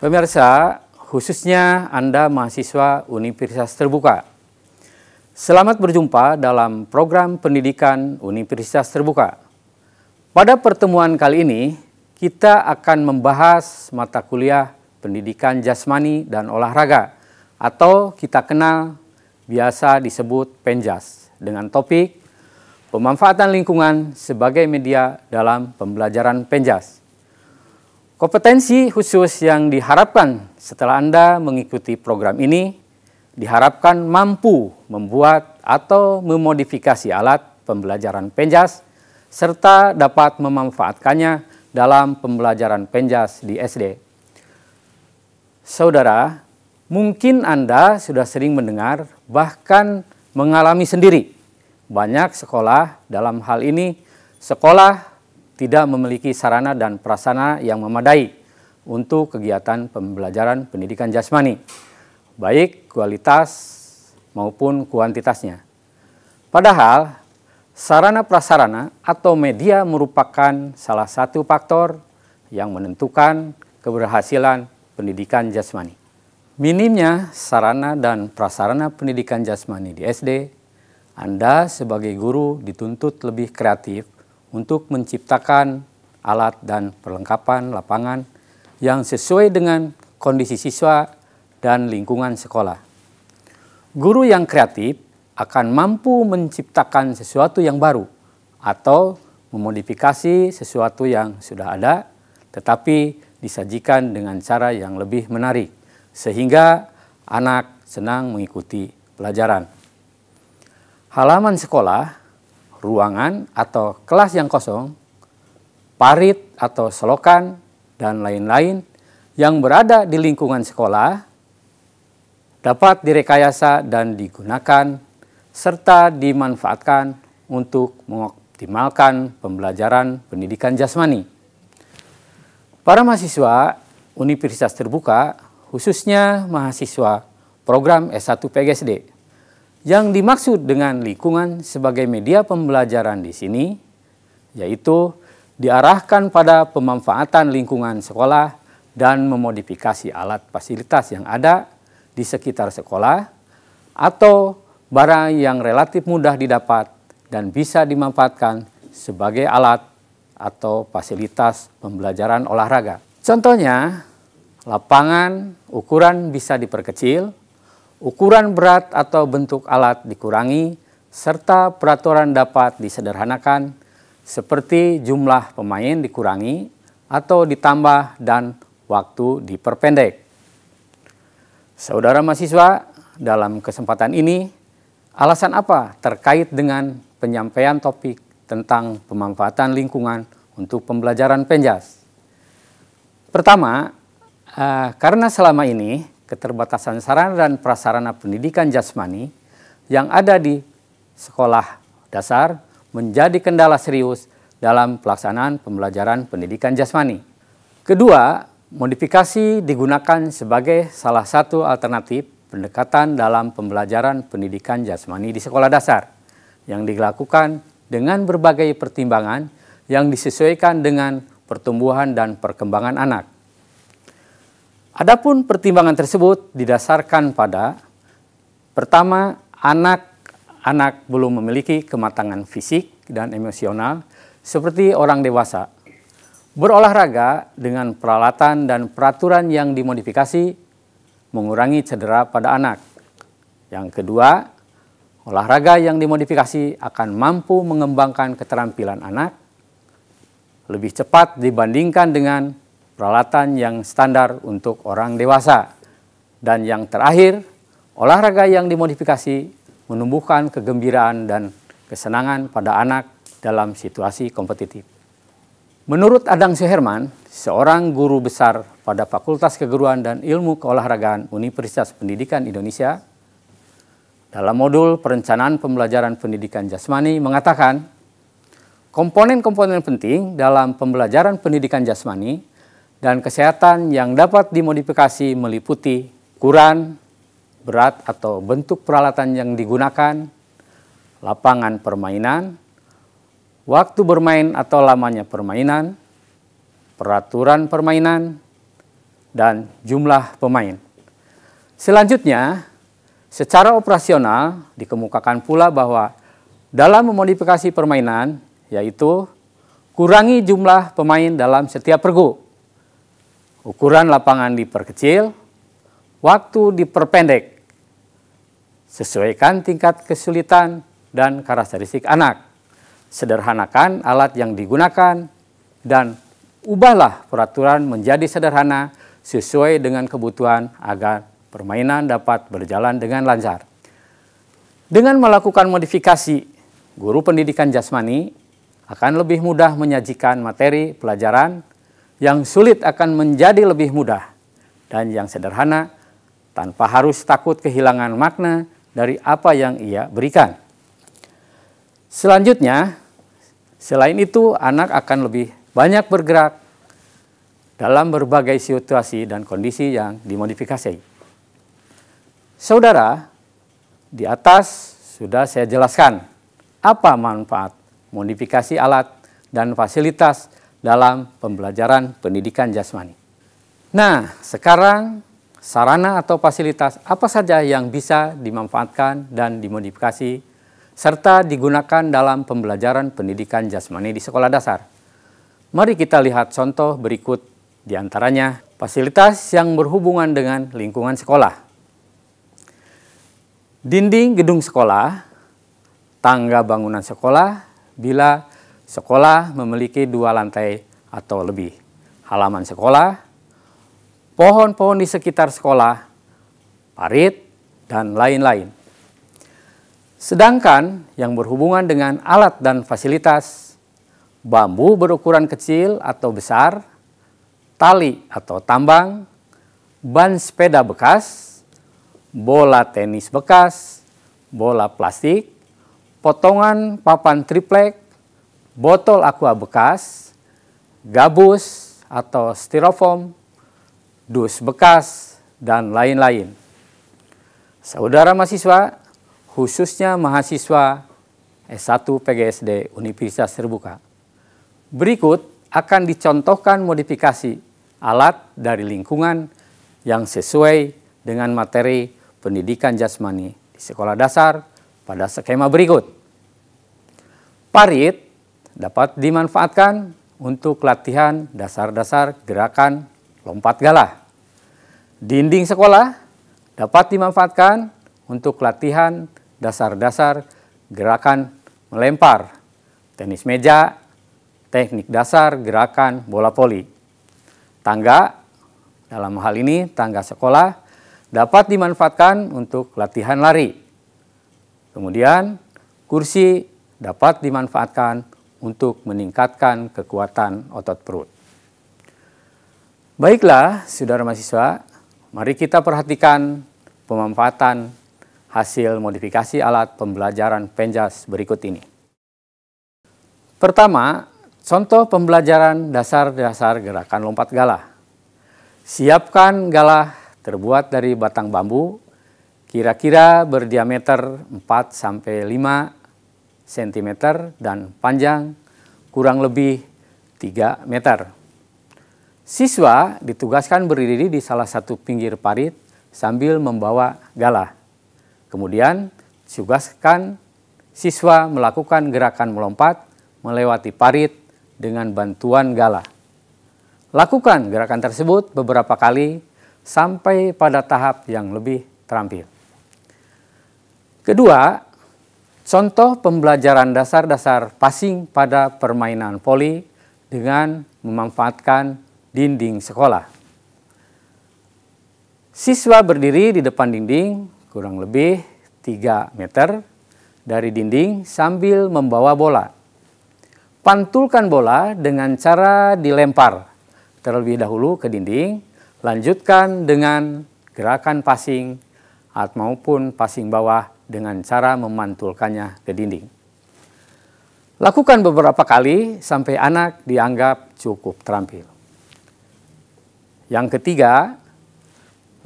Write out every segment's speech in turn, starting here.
Pemirsa, khususnya Anda mahasiswa Universitas Terbuka. Selamat berjumpa dalam program pendidikan Universitas Terbuka. Pada pertemuan kali ini, kita akan membahas mata kuliah pendidikan jasmani dan olahraga atau kita kenal biasa disebut penjas dengan topik pemanfaatan lingkungan sebagai media dalam pembelajaran penjas. Kompetensi khusus yang diharapkan setelah Anda mengikuti program ini diharapkan mampu membuat atau memodifikasi alat pembelajaran penjas serta dapat memanfaatkannya dalam pembelajaran penjas di SD. Saudara, mungkin Anda sudah sering mendengar bahkan mengalami sendiri banyak sekolah dalam hal ini sekolah tidak memiliki sarana dan prasarana yang memadai untuk kegiatan pembelajaran pendidikan jasmani, baik kualitas maupun kuantitasnya. Padahal, sarana prasarana atau media merupakan salah satu faktor yang menentukan keberhasilan pendidikan jasmani. Minimnya sarana dan prasarana pendidikan jasmani di SD, Anda sebagai guru dituntut lebih kreatif untuk menciptakan alat dan perlengkapan lapangan yang sesuai dengan kondisi siswa dan lingkungan sekolah. Guru yang kreatif akan mampu menciptakan sesuatu yang baru atau memodifikasi sesuatu yang sudah ada tetapi disajikan dengan cara yang lebih menarik sehingga anak senang mengikuti pelajaran. Halaman sekolah ruangan atau kelas yang kosong, parit atau selokan, dan lain-lain yang berada di lingkungan sekolah dapat direkayasa dan digunakan serta dimanfaatkan untuk mengoptimalkan pembelajaran pendidikan jasmani. Para mahasiswa Universitas Terbuka, khususnya mahasiswa program S1 PGSD, yang dimaksud dengan lingkungan sebagai media pembelajaran di sini yaitu diarahkan pada pemanfaatan lingkungan sekolah dan memodifikasi alat fasilitas yang ada di sekitar sekolah atau barang yang relatif mudah didapat dan bisa dimanfaatkan sebagai alat atau fasilitas pembelajaran olahraga. Contohnya, lapangan ukuran bisa diperkecil ukuran berat atau bentuk alat dikurangi, serta peraturan dapat disederhanakan seperti jumlah pemain dikurangi atau ditambah dan waktu diperpendek. Saudara mahasiswa, dalam kesempatan ini, alasan apa terkait dengan penyampaian topik tentang pemanfaatan lingkungan untuk pembelajaran penjas? Pertama, eh, karena selama ini keterbatasan sarana dan prasarana pendidikan jasmani yang ada di sekolah dasar menjadi kendala serius dalam pelaksanaan pembelajaran pendidikan jasmani. Kedua, modifikasi digunakan sebagai salah satu alternatif pendekatan dalam pembelajaran pendidikan jasmani di sekolah dasar yang dilakukan dengan berbagai pertimbangan yang disesuaikan dengan pertumbuhan dan perkembangan anak. Adapun pertimbangan tersebut didasarkan pada pertama anak-anak belum memiliki kematangan fisik dan emosional seperti orang dewasa. Berolahraga dengan peralatan dan peraturan yang dimodifikasi mengurangi cedera pada anak. Yang kedua, olahraga yang dimodifikasi akan mampu mengembangkan keterampilan anak lebih cepat dibandingkan dengan peralatan yang standar untuk orang dewasa. Dan yang terakhir, olahraga yang dimodifikasi menumbuhkan kegembiraan dan kesenangan pada anak dalam situasi kompetitif. Menurut Adang Suherman, seorang guru besar pada Fakultas Keguruan dan Ilmu Keolahragaan Universitas Pendidikan Indonesia, dalam modul perencanaan pembelajaran pendidikan jasmani mengatakan, komponen-komponen penting dalam pembelajaran pendidikan jasmani dan kesehatan yang dapat dimodifikasi meliputi ukuran, berat atau bentuk peralatan yang digunakan, lapangan permainan, waktu bermain atau lamanya permainan, peraturan permainan, dan jumlah pemain. Selanjutnya, secara operasional dikemukakan pula bahwa dalam memodifikasi permainan, yaitu kurangi jumlah pemain dalam setiap pergub. Ukuran lapangan diperkecil, waktu diperpendek. Sesuaikan tingkat kesulitan dan karakteristik anak. Sederhanakan alat yang digunakan dan ubahlah peraturan menjadi sederhana sesuai dengan kebutuhan agar permainan dapat berjalan dengan lancar. Dengan melakukan modifikasi, guru pendidikan jasmani akan lebih mudah menyajikan materi pelajaran yang sulit akan menjadi lebih mudah, dan yang sederhana tanpa harus takut kehilangan makna dari apa yang ia berikan. Selanjutnya, selain itu, anak akan lebih banyak bergerak dalam berbagai situasi dan kondisi yang dimodifikasi. Saudara, di atas sudah saya jelaskan apa manfaat modifikasi alat dan fasilitas dalam pembelajaran pendidikan jasmani. Nah, sekarang sarana atau fasilitas apa saja yang bisa dimanfaatkan dan dimodifikasi serta digunakan dalam pembelajaran pendidikan jasmani di sekolah dasar. Mari kita lihat contoh berikut di antaranya fasilitas yang berhubungan dengan lingkungan sekolah. Dinding gedung sekolah, tangga bangunan sekolah, bila Sekolah memiliki dua lantai atau lebih. Halaman sekolah, pohon-pohon di sekitar sekolah, parit, dan lain-lain. Sedangkan yang berhubungan dengan alat dan fasilitas, bambu berukuran kecil atau besar, tali atau tambang, ban sepeda bekas, bola tenis bekas, bola plastik, potongan papan triplek, botol aqua bekas, gabus atau styrofoam, dus bekas, dan lain-lain. Saudara mahasiswa, khususnya mahasiswa S1 PGSD Universitas Terbuka. Berikut akan dicontohkan modifikasi alat dari lingkungan yang sesuai dengan materi pendidikan jasmani di sekolah dasar pada skema berikut. Parit dapat dimanfaatkan untuk latihan dasar-dasar gerakan lompat galah. Dinding sekolah dapat dimanfaatkan untuk latihan dasar-dasar gerakan melempar, tenis meja, teknik dasar gerakan bola poli. Tangga, dalam hal ini tangga sekolah, dapat dimanfaatkan untuk latihan lari. Kemudian kursi dapat dimanfaatkan untuk meningkatkan kekuatan otot perut. Baiklah, saudara mahasiswa, mari kita perhatikan pemanfaatan hasil modifikasi alat pembelajaran penjas berikut ini. Pertama, contoh pembelajaran dasar-dasar gerakan lompat galah. Siapkan galah terbuat dari batang bambu kira-kira berdiameter 4 sampai 5 cm dan panjang kurang lebih 3 meter. Siswa ditugaskan berdiri di salah satu pinggir parit sambil membawa galah. Kemudian ditugaskan siswa melakukan gerakan melompat melewati parit dengan bantuan galah. Lakukan gerakan tersebut beberapa kali sampai pada tahap yang lebih terampil. Kedua, Contoh pembelajaran dasar-dasar passing pada permainan voli dengan memanfaatkan dinding sekolah. Siswa berdiri di depan dinding kurang lebih 3 meter dari dinding sambil membawa bola. Pantulkan bola dengan cara dilempar terlebih dahulu ke dinding, lanjutkan dengan gerakan passing maupun passing bawah dengan cara memantulkannya ke dinding. Lakukan beberapa kali sampai anak dianggap cukup terampil. Yang ketiga,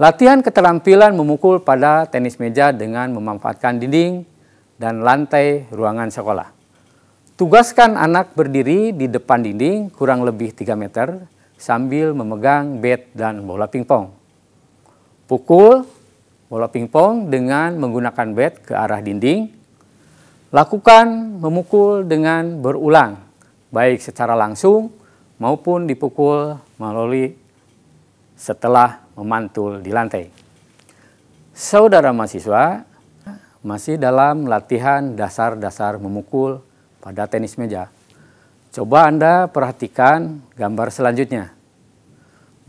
latihan keterampilan memukul pada tenis meja dengan memanfaatkan dinding dan lantai ruangan sekolah. Tugaskan anak berdiri di depan dinding kurang lebih 3 meter sambil memegang bed dan bola pingpong. Pukul bola pingpong dengan menggunakan bat ke arah dinding. Lakukan memukul dengan berulang, baik secara langsung maupun dipukul melalui setelah memantul di lantai. Saudara mahasiswa, masih dalam latihan dasar-dasar memukul pada tenis meja. Coba Anda perhatikan gambar selanjutnya.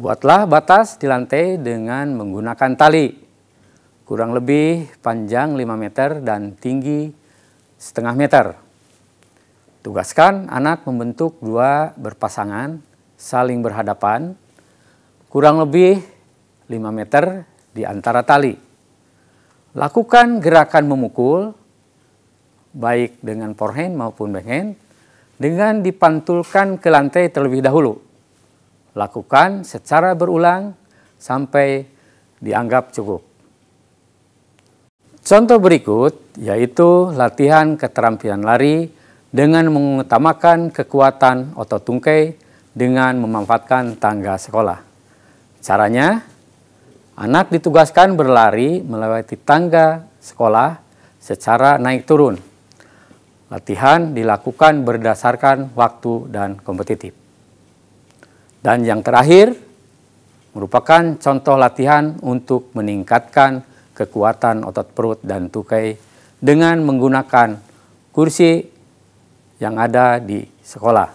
Buatlah batas di lantai dengan menggunakan tali kurang lebih panjang 5 meter dan tinggi setengah meter. Tugaskan anak membentuk dua berpasangan saling berhadapan kurang lebih 5 meter di antara tali. Lakukan gerakan memukul baik dengan forehand maupun backhand dengan dipantulkan ke lantai terlebih dahulu. Lakukan secara berulang sampai dianggap cukup. Contoh berikut yaitu latihan keterampilan lari dengan mengutamakan kekuatan otot tungkai dengan memanfaatkan tangga sekolah. Caranya, anak ditugaskan berlari melewati tangga sekolah secara naik turun. Latihan dilakukan berdasarkan waktu dan kompetitif. Dan yang terakhir, merupakan contoh latihan untuk meningkatkan kekuatan otot perut dan tukai dengan menggunakan kursi yang ada di sekolah.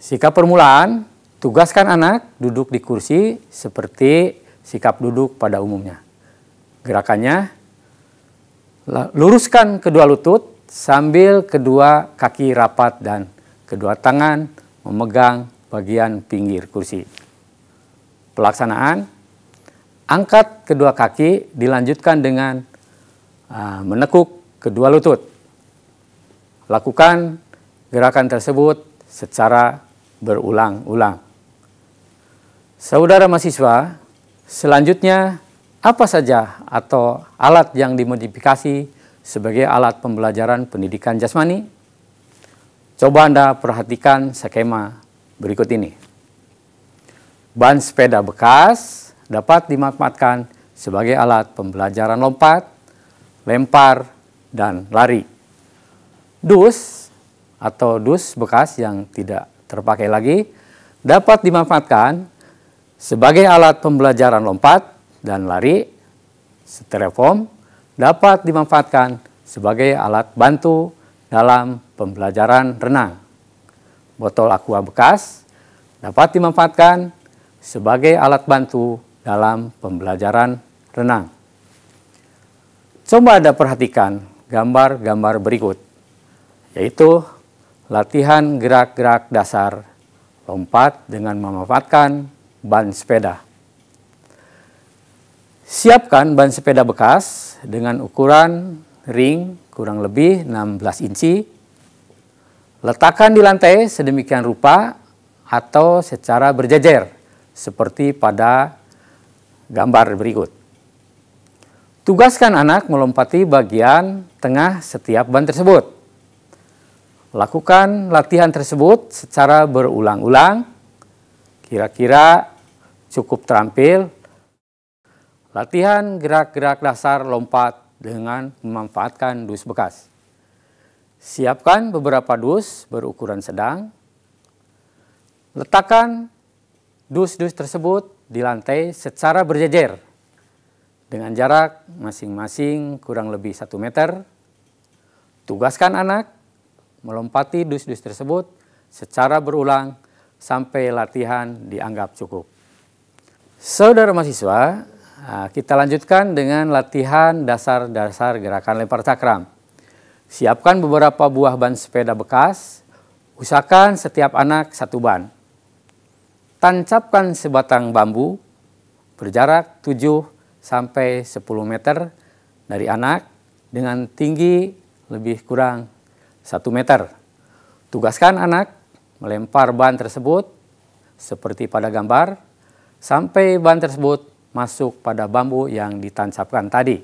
Sikap permulaan, tugaskan anak duduk di kursi seperti sikap duduk pada umumnya. Gerakannya, luruskan kedua lutut sambil kedua kaki rapat dan kedua tangan memegang bagian pinggir kursi. Pelaksanaan, Angkat kedua kaki dilanjutkan dengan uh, menekuk kedua lutut. Lakukan gerakan tersebut secara berulang-ulang. Saudara mahasiswa, selanjutnya apa saja atau alat yang dimodifikasi sebagai alat pembelajaran pendidikan jasmani? Coba Anda perhatikan skema berikut ini. Ban sepeda bekas, dapat dimanfaatkan sebagai alat pembelajaran lompat, lempar, dan lari. Dus atau dus bekas yang tidak terpakai lagi dapat dimanfaatkan sebagai alat pembelajaran lompat dan lari. Stereofoam dapat dimanfaatkan sebagai alat bantu dalam pembelajaran renang. Botol aqua bekas dapat dimanfaatkan sebagai alat bantu dalam pembelajaran renang. Coba Anda perhatikan gambar-gambar berikut, yaitu latihan gerak-gerak dasar lompat dengan memanfaatkan ban sepeda. Siapkan ban sepeda bekas dengan ukuran ring kurang lebih 16 inci. Letakkan di lantai sedemikian rupa atau secara berjejer seperti pada Gambar berikut. Tugaskan anak melompati bagian tengah setiap ban tersebut. Lakukan latihan tersebut secara berulang-ulang, kira-kira cukup terampil. Latihan gerak-gerak dasar lompat dengan memanfaatkan dus bekas. Siapkan beberapa dus berukuran sedang. Letakkan dus-dus tersebut di lantai secara berjejer dengan jarak masing-masing kurang lebih satu meter. Tugaskan anak melompati dus-dus tersebut secara berulang sampai latihan dianggap cukup. Saudara mahasiswa, ah, kita lanjutkan dengan latihan dasar-dasar gerakan lempar cakram. Siapkan beberapa buah ban sepeda bekas, usahakan setiap anak satu ban. Tancapkan sebatang bambu berjarak 7 sampai 10 meter dari anak dengan tinggi lebih kurang 1 meter. Tugaskan anak melempar ban tersebut seperti pada gambar sampai ban tersebut masuk pada bambu yang ditancapkan tadi.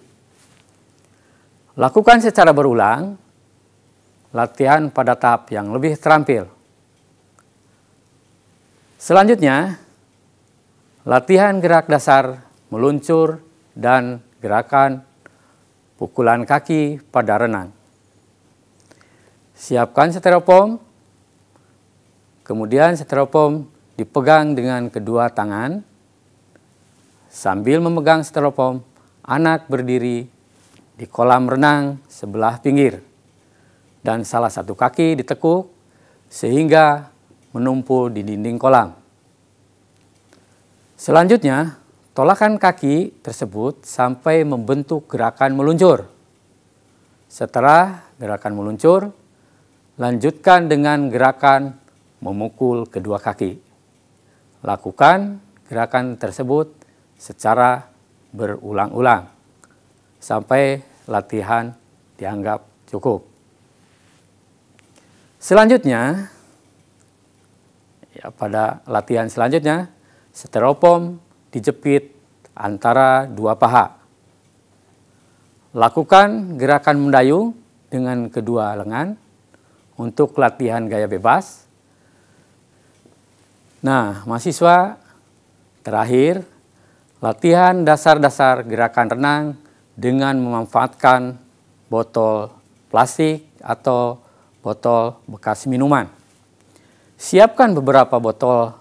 Lakukan secara berulang latihan pada tahap yang lebih terampil Selanjutnya, latihan gerak dasar meluncur dan gerakan pukulan kaki pada renang. Siapkan seteropom kemudian seteropom dipegang dengan kedua tangan. Sambil memegang seteropom anak berdiri di kolam renang sebelah pinggir dan salah satu kaki ditekuk sehingga menumpul di dinding kolam. Selanjutnya, tolakan kaki tersebut sampai membentuk gerakan meluncur. Setelah gerakan meluncur, lanjutkan dengan gerakan memukul kedua kaki. Lakukan gerakan tersebut secara berulang-ulang sampai latihan dianggap cukup. Selanjutnya, Ya, pada latihan selanjutnya, stereopom dijepit antara dua paha. Lakukan gerakan mendayung dengan kedua lengan untuk latihan gaya bebas. Nah, mahasiswa, terakhir, latihan dasar-dasar gerakan renang dengan memanfaatkan botol plastik atau botol bekas minuman. Siapkan beberapa botol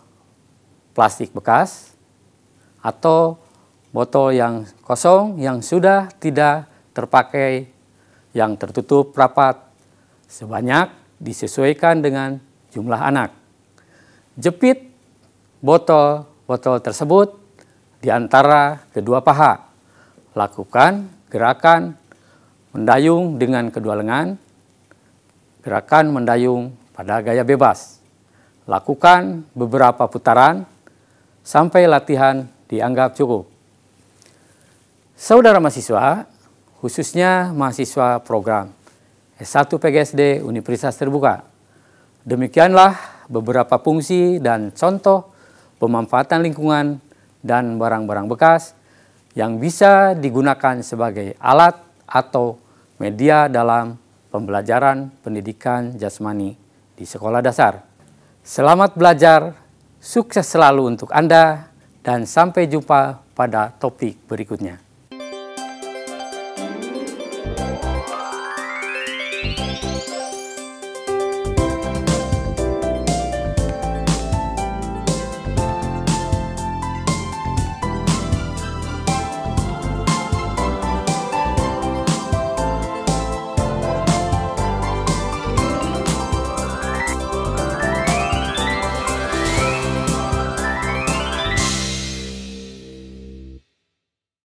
plastik bekas atau botol yang kosong yang sudah tidak terpakai yang tertutup rapat sebanyak disesuaikan dengan jumlah anak. Jepit botol-botol tersebut di antara kedua paha. Lakukan gerakan mendayung dengan kedua lengan, gerakan mendayung pada gaya bebas. Lakukan beberapa putaran sampai latihan dianggap cukup. Saudara mahasiswa, khususnya mahasiswa program S1 PGSD Universitas Terbuka. Demikianlah beberapa fungsi dan contoh pemanfaatan lingkungan dan barang-barang bekas yang bisa digunakan sebagai alat atau media dalam pembelajaran pendidikan jasmani di sekolah dasar. Selamat belajar, sukses selalu untuk Anda, dan sampai jumpa pada topik berikutnya.